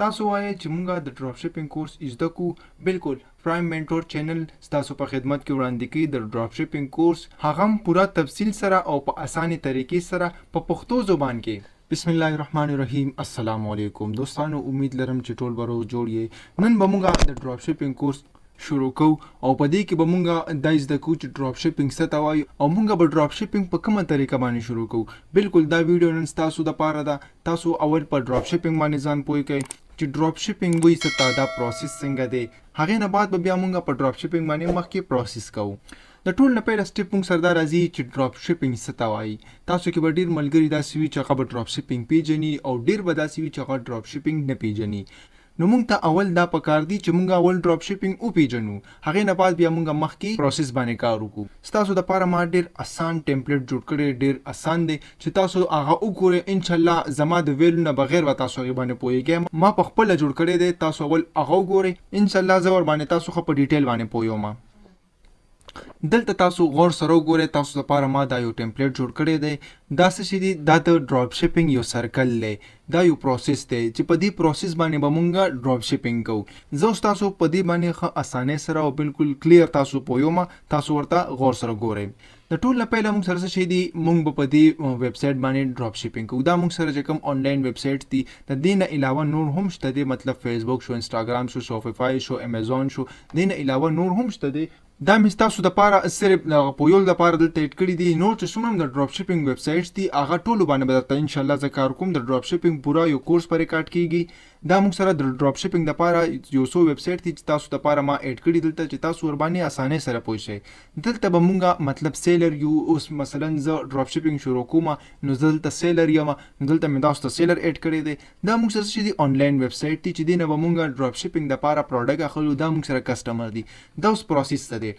تاسو وایئ چې مونږه د ډراپ شپینګ کورس زده کو بالکل پرایم منټور چینل تاسو په خدمت کې وړاندې کوي د ډراپ شپینګ کورس هغه هم پوره تفصیل سره او په اسانه طریقې سره په پښتو زبان کې بسم الله الرحمن الرحیم السلام علیکم دوستانو امید لرم چې ټول برو جوړی نن به مونږه د ډراپ شپینګ کورس شروع کو او په دې کې به مونږه د زده کو چې ډراپ شپینګ څه ته وایي او مونږه به ډراپ شپینګ په کومه طریقه باندې شروع کو بالکل دا ویډیو نن تاسو د پاره ده تاسو اول په ډراپ شپینګ باندې ځان پوي کړئ چې ډراپ شپینګ وي ستاده پروسس څنګه دی هغه نه بعد به بیا مونږ په ډراپ شپینګ باندې مخکې پروسس کوو د ټول نه پیل سټپ مونږ سردار ازي چې ډراپ شپینګ ستوای تاسو کې به ډیر ملګری دا سوي چې هغه ډراپ شپینګ پیجنې او ډیر به دا سوي چې هغه ډراپ شپینګ نه پیجنې نو موږ ته اول دا پکار دی چې موږ اول ډراپ شپینګ او پیژنو هغه نه بعد بیا موږ مخکې پروسس باندې کار وکړو تاسو د پاره ما ډیر اسان ټمپلیټ جوړ کړی ډیر اسان دی چې تاسو هغه وګورئ ان شاء الله زما د ویل نه بغیر و تاسو غي باندې پوهیږئ ما په خپل جوړ کړی دی تاسو اول هغه وګورئ ان شاء الله زور باندې تاسو خو په ډیټیل باندې پوهیږئ دلته تاسو غوړ سره وګورئ تاسو لپاره ما دا یو ټمپلیټ جوړ کړی دی دا څه شي دی دا د ډراپ شپینګ یو سرکل دی دا یو پروسس دی چې په دې پروسس باندې به مونږه ډراپ شپینګ کوو زه تاسو په دې باندې ښه اسانه سره او بالکل کلیر تاسو پویوم تاسو ورته غوړ سره ګورئ د ټول لپاره موږ سره شي دي موږ په دې ویب سټ باندې ډراپ شپینګ کوو دا موږ سره کوم آنلاین ویب سټ دي د دین علاوه نور هم شته دي مطلب فیسبوک شو انستګرام شو شوپیفای شو امازون شو دین علاوه نور هم شته دي دا مې تاسو د پاره صرف پویول د پاره دلته اډ کړی دي نور چې څومره د ډراپ شپینګ ویب سایټس دي هغه ټول باندې به تاسو ان شاء الله زه کار کوم د ډراپ شپینګ پورا یو کورس پرې کاټ کیږي دا موږ سره د ډراپ شپینګ لپاره یو څو ویب سټ دي چې تاسو لپاره ما اډ کړی دلته چې تاسو ور باندې اسانه سره پوه شئ دلته به موږ مطلب سیلر یو اوس مثلا زه ډراپ شپینګ شروع کوم نو دلته سیلر یم دلته مې تاسو ته سیلر اډ کړی دی دا موږ سره چې دی انلاین ویب سټ دي چې دینه به موږ ډراپ شپینګ لپاره پروډکټ اخلو دا موږ سره کسٹمر دي دا اوس پروسس څه دی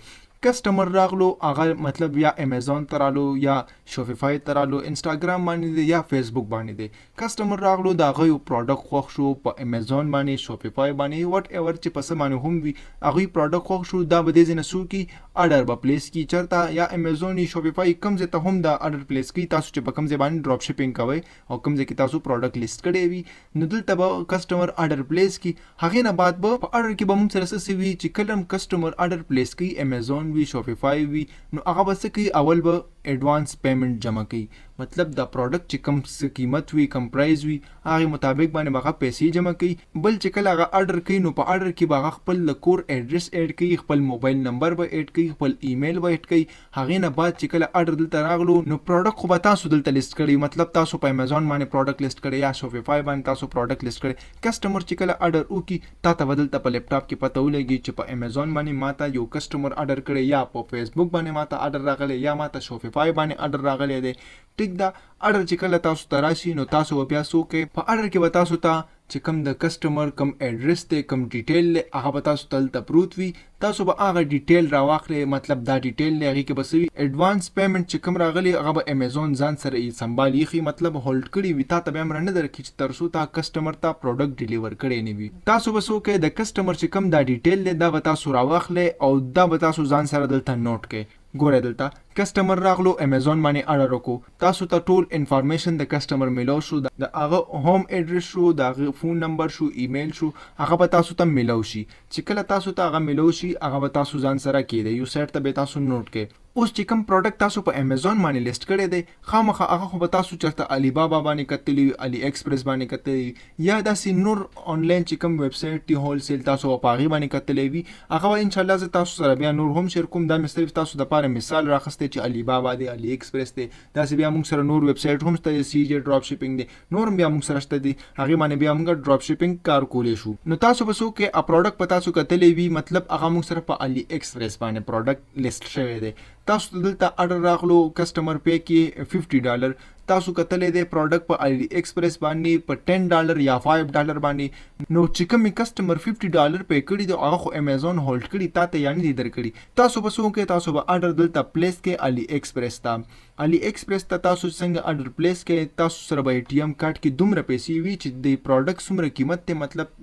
کسٹمر راغلو هغه مطلب یا امیزون ترالو یا شوپیفای ترالو انستګرام باندې دی یا فیسبوک باندې دی کسٹمر راغلو دا غي پروډکټ خوښ شو په امیزون باندې شوپیفای باندې وات ایور چې پس باندې هم وي هغه پروډکټ خوښ شو دا بده زنه سو کی اډر په پلیس کی چرتا یا امیزون شوپیفای کم زه ته هم دا اډر پلیس کی تاسو چې په کم زه باندې ډراپ شپینګ کوي او کم زه کی تاسو پروډکټ لیست کړي وي نو دلته به کسٹمر اډر پلیس کی هغه نه بعد به په اډر کې به موږ سره سوي چې کلم کسٹمر اډر پلیس کی امیزون وي شاپیفای وي نو هغه به څه کوي اول به اډوانس پیمنت جمع کړي مطلب دا پروډکټ چې کوم قیمت وي کم پرایز وي هغه مطابق باندې باغه پیسې جمع کړي بل چې کله هغه آرډر کوي نو په آرډر کې باغه خپل کور اډرس اډ کړي خپل موبایل نمبر به اډ کړي خپل ایمیل به اډ کړي هغه نه بعد چې کله آرډر دلته راغلو نو پروډکټ خو به تاسو دلته لیست کړي مطلب تاسو په امیزون باندې پروډکټ لیست کړي یا شوپیفای باندې تاسو پروډکټ لیست کړي کسٹمر چې کله آرډر وکړي تاسو بدلته په لپټاپ کې پته ولګي چې په امیزون باندې ماته یو کسٹمر آرډر کړي یا په فیسبوک باندې ماته آرډر راغلی یا ماته شوپیفای پای باندې اډر راغلی دی ټیک دا اډر چې کله تاسو ته راشي نو تاسو بیا څوک په اډر کې به تاسو ته چې کم د کسٹمر کم ایڈرس ته کم ډیټیل له هغه به تاسو تل پروت وي تاسو به هغه ډیټیل راواخلې مطلب دا ډیټیل له هغه کې بس وي ایڈوانس پیمنٹ چې کم راغلی هغه به امازون ځان سره یې سمبالي خي مطلب هولډ کړي وي تاسو به امر نه درکې چې ترسو تا کسٹمر ته پروډکټ ډیلیور کړي نه وي تاسو به سو کې د کسٹمر چې کم دا ډیټیل له دا به تاسو راواخلې او دا به تاسو ځان سره دلته نوٹ کړي ګوره دلته کسٹمر راغلو امیزون باندې اړه وکړو تاسو ته ټول انفارمیشن د کسٹمر ملو شو د هغه هوم اډرس شو د هغه فون نمبر شو ایمیل شو هغه به تاسو ته ملو شي چې کله تاسو ته هغه ملو شي هغه به تاسو ځان سره کړئ یو سیټ ته به تاسو نوٹ کړئ اوس چې کوم پروډکټ تاسو په امیزون باندې لیست کړی دی خامخا هغه خو به تاسو چرته علي بابا باندې کتلی وي علي ایکسپریس باندې کتلی یا داسې نور آنلاین چې کوم ویب سټ دی هول سیل تاسو په هغه باندې کتلی وي هغه ان شاء الله زه تاسو سره بیا نور هم شیر کوم دا مې صرف تاسو د پاره مثال راخسته چې علي بابا دی علي ایکسپریس دی داسې بیا موږ سره نور ویب سټ هم شته سی جی ډراپ شپینګ دی نور بیا موږ سره شته دی هغه باندې بیا موږ ډراپ شپینګ کار کولای شو نو تاسو به سو کې ا پروډکټ پتا سو کتلی وي مطلب هغه موږ سره په علي ایکسپریس باندې پروډکټ لیست شوی دی تاسو دلته اډر راغلو کسٹمر پی کې 50 ډالر تاسو کتلې د پروډکټ په آی ډی ایکسپریس باندې په 10 ډالر یا 5 ډالر باندې نو چې کوم کسٹمر 50 ډالر پی کړی دا هغه خو Amazon هولډ کړی تا ته یعنی دی درکړي تاسو به څنګه تاسو به اډر دلته پلیس کې علي ایکسپریس ته علي ایکسپریس ته تاسو څنګه اډر پلیس کې تاسو سره به ای ټی ایم کارت کې دومره پیسې وي چې د پروډکټ سمره قیمت ته مطلب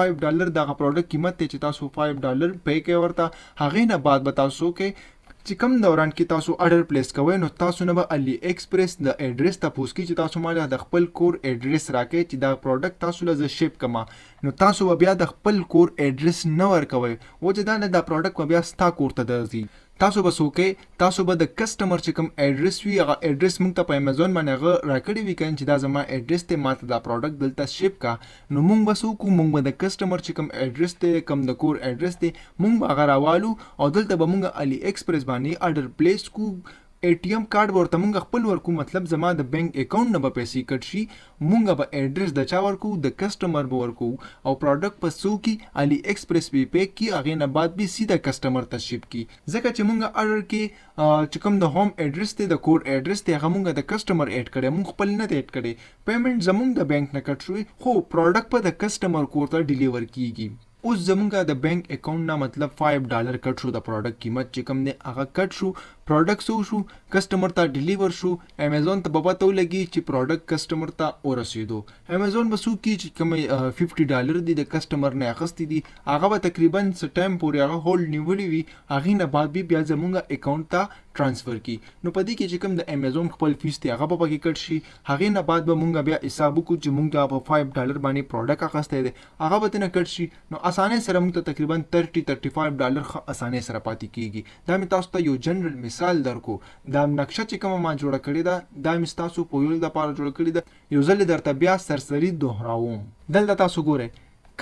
5 ډالر دغه پروډکټ قیمت ته چې تاسو 5 ډالر پی کوي ورته هغه نه بعد به تاسو کې چې کم دوران کې تاسو اډر پلیس کوئ نو تاسو نه به علي ایکسپریس د اډرس تاسو کې چې تاسو مال د خپل کور اډرس راکې چې دا پروډکټ تاسو له شیپ کما نو تاسو بیا د خپل کور اډرس نه ورکوي او چې دا نه دا پروډکټ بیا ستا کور ته درځي تاسو به سوکې تاسو به د کسٹمر چې کوم ایڈریس وي هغه ایڈریس مونږ ته په امازون باندې هغه راکړی وي کنه چې دا زما ایڈریس ته ماته دا پروډکټ دلته شپ کا نو مونږ به سوکو مونږ به د کسٹمر چې کوم ایڈریس ته کوم د کور ایڈریس ته مونږ به هغه راوالو او دلته به مونږ علي ایکسپریس باندې آرډر پلیس کو اے ټي ام کارت ورته مونږ خپل ورکو مطلب زما د بینک اکاونټ نه به پیسې کټ شي مونږ به اډرس د چا ورکو د کسٹمر به ورکو او پروډکټ په سو کې علي ایکسپریس وی پی کې اغه نه بعد به سیده کسٹمر ته شپ کی ځکه چې مونږ ارر کې چې کوم د هوم اډرس ته د کوډ اډرس ته هغه مونږ د کسٹمر اډ کړي مونږ خپل نه اډ کړي پیمنٹ زمونږ د بینک نه کټ شوی خو پروډکټ په د کسٹمر کور ته ډیلیور کیږي اوس زمونږه د بینک اکاونټ نه مطلب 5 ډالر کټ شو د پروډکټ قیمت چې کوم نه هغه کټ شو پروډکټ سو شو کسٹمر ته ډیلیور شو امیزون ته بابا ته لګي چې پروډکټ کسٹمر ته ورسېدو امیزون به سو کی چې کوم 50 ډالر دی د کسٹمر نه اخستې دي هغه به تقریبا څه ټایم پورې هغه هولډ نیولې وي هغه نه بعد بیا زمونږ اکاونټ ته ترانسفر کی نو پدې کې چې کوم د امیزون خپل فیس ته هغه به کې کټ شي هغه نه بعد به مونږ بیا حساب وکړو چې مونږ په 5 ډالر باندې پروډکټ اخستې دي هغه به نه کټ شي نو اسانه سره مونږ ته تقریبا 30 35 ډالر اسانه سره پاتې کیږي دا مې تاسو ته یو جنرال مثال درکو دا نقشه چې کومه ما جوړه کړې ده دا مې تاسو په ویل د پاره جوړ کړې ده یو ځل درته بیا سرسری دوهراوم دلته تاسو ګورئ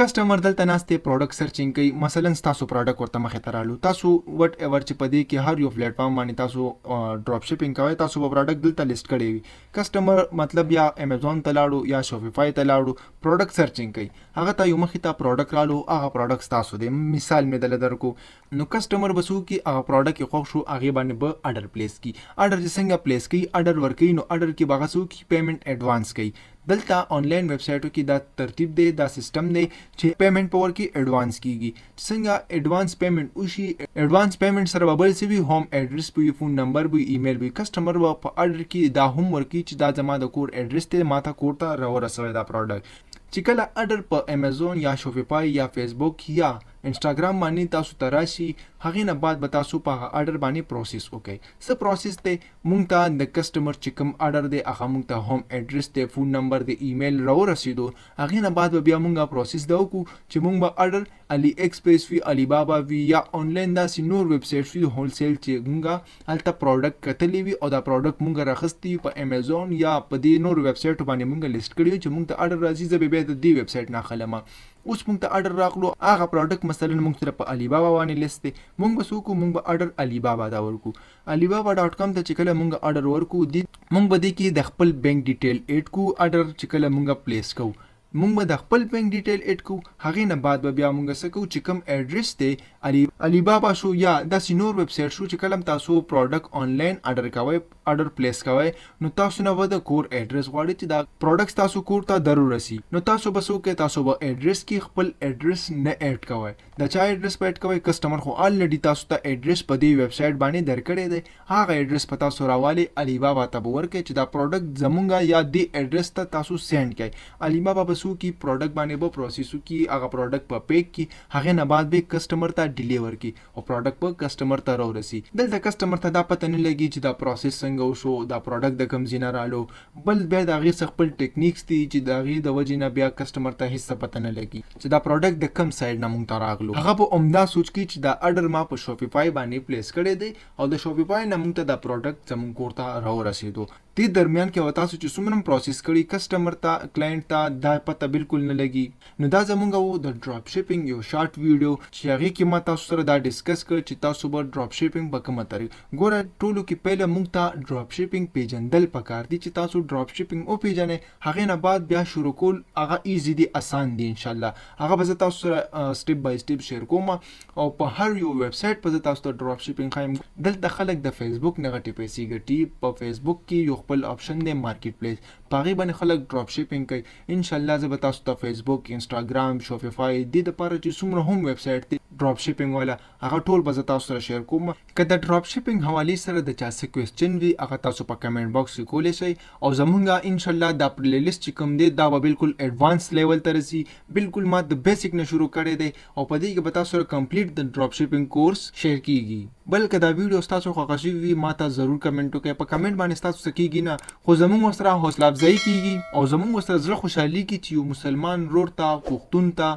کسٹمر دلته ناستې پروډکټ سرچینګ کوي مثلا تاسو پروډکټ ورته مخې ته رالو تاسو وټ ایور چې پدې کې هر یو پلیټ فارم باندې تاسو ډراپ شپینګ کوي تاسو په پروډکټ دلته لیست کړی وي کسٹمر مطلب یا امیزون ته لاړو یا شوپیفای ته لاړو پروډکټ سرچینګ کوي هغه ته یو مخې ته پروډکټ رالو هغه پروډکټ تاسو دی مثال مې دلته درکو نو کسٹمر بسو کې هغه پروډکټ یې خوښ شو هغه باندې به با آرډر پلیس کی آرډر څنګه پلیس کی آرډر ورکې نو آرډر کې باغسو کی پیمنٹ ایڈوانس کوي دلته آنلاین ویب سټو کې دا ترتیب دی دا سیستم دی چې پیمنٹ پاور کې ایڈوانس کیږي څنګه ایڈوانس پیمنٹ وشي ایڈوانس پیمنٹ سره بل سی وی هوم ایڈریس به فون نمبر به ایمیل به کسٹمر به په اډر کې دا هم ورکی چې دا زما د کور ایڈریس ته ماته کور ته راورسوي دا پروډکټ چې کله اډر په امازون یا شوپیفای یا فیسبوک یا انستګرام باندې تاسو ته راشي هغې نه بعد به تاسو په هغه آرډر باندې پروسس وکړئ څه پروسس دی مونږ ته د کسٹمر چې کوم آرډر دی هغه مونږ ته هوم اډرس دی فون نمبر دی ایمیل راو رسیدو هغې نه بعد به بیا مونږه پروسس دا وکړو چې مونږ به آرډر علي ایکسپریس وی علي بابا وی یا آنلاین داسې نور ویب سټ وی هولسیل چې مونږه هلته پروډکټ کتلی وي او دا پروډکټ مونږه راخستی په امیزون یا په دې نور ویب سټ باندې مونږه لیست کړیو چې مونږ ته آرډر راځي زبې به د دې ویب سټ نه خلمه اوس مونږ ته آرډر راغلو هغه پروډکټ مثلا مونږ سره په علي بابا باندې لیست دی مونږ به سوکو مونږ به اډر علي بابا دا ورکو alibaba.com ته چې کله مونږ اډر ورکو دي مونږ به دې کې د خپل بینک ډیټیل اډ کو اډر چې کله مونږ پلیس کوو مونږ به د خپل بینک ډیټیل اډ کو هغې نه بعد به بیا مونږ څه کوو چې کوم اډرس دی علي بابا شو یا داسې نور ویب سټ شو چې کلم تاسو پروډکټ آنلاین آرډر کوئ آرډر پلیس کوئ نو تاسو نه به د کور اډرس غواړي چې دا پروډکټ تاسو کور ته ضرور رسی نو تاسو به څوک تاسو به اډرس کې خپل اډرس نه اډ کوئ د چا اډرس په اډ کوئ کسٹمر خو الریډي تاسو ته اډرس په دې ویب سټ باندې درکړی دی هغه اډرس په تاسو راوالي علي بابا ته ورکړي چې دا پروډکټ زمونږه یا دې اډرس ته تاسو سند کړئ علي بابا به پروسو کی پروډکټ باندې به پروسیسو کی هغه پروډکټ په پیک کی هغه نه بعد به کسٹمر ته ډیلیور کی او پروډکټ په کسٹمر ته راورسي دلته کسٹمر ته دا پته نه لګي چې دا پروسس څنګه وشو دا پروډکټ د کم زینه رالو بل بیا دا غي خپل ټیکنیکس دي چې دا غي د وجې نه بیا کسٹمر ته هیڅ پته نه لګي چې دا پروډکټ د کم سایډ نه مونږ ته راغلو هغه په عمده سوچ کی چې دا اډر ما په شوپیفای باندې پلیس کړی دی او د شوپیفای نه مونږ ته دا پروډکټ زمونږ کور ته راورسېدو دې درمیان کې وتا چې څومره پروسس کړي کسٹمر ته کلاینټ ته دا پته بالکل نه لګي نو دا زمونږ وو د ډراپ شپینګ یو شارټ ویډیو چې هغه کې ما تاسو سره دا ډیسکس کړ چې تاسو به ډراپ شپینګ په کومه طریقه ګوره ټولو کې پہله مونږ ته ډراپ شپینګ پیجندل پکار دي چې تاسو ډراپ شپینګ او پیجنې هغه نه بعد بیا شروع کول هغه ایزی دي اسان دي ان شاء الله هغه به تاسو سره سټپ بای سټپ شیر کوم او په هر یو ویب سټ په تاسو ته ډراپ شپینګ خایم دلته خلک د فیسبوک نغټي پیسې ګټي په فیسبوک کې یو popular option the marketplace پاغي باندې خلک ډراپ شپینګ کوي ان شاء الله زه به تاسو ته فیسبوک انستګرام شوپیفای د دې لپاره چې څومره هم ویب سټ دی ډراپ شپینګ والا هغه ټول به زه تاسو سره شیر کوم که د ډراپ شپینګ حواله سره د چا څه کوېسچن وي هغه تاسو په کمنټ باکس کې کولای شئ او زمونږه ان شاء الله دا پلی لیست چې کوم دی دا به بالکل ایڈوانس لیول ته رسی بالکل ما د بیسیک نه شروع کړی دی او په دې کې به تاسو سره کمپلیټ د ډراپ شپینګ کورس شیر کیږي بلکې دا ویډیو تاسو خوښ شي وي ما ته ضرور کمنټ وکړئ په کمنټ باندې تاسو سکیږي نه خو زمونږ سره حوصله ځای کیږي او زمونږ سره زړه خوشحالي کی چې یو مسلمان رور ته پښتون ته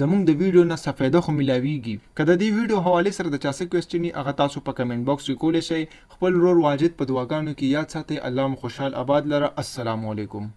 زمونږ د ویډیو نه سفیده خو ملاویږي کله دې ویډیو حواله سره د چا څه کوېشنی هغه تاسو په کمنټ باکس کې کولای شئ خپل رور واجد په دعاګانو کې یاد ساتئ الله مو خوشحال آباد لره السلام علیکم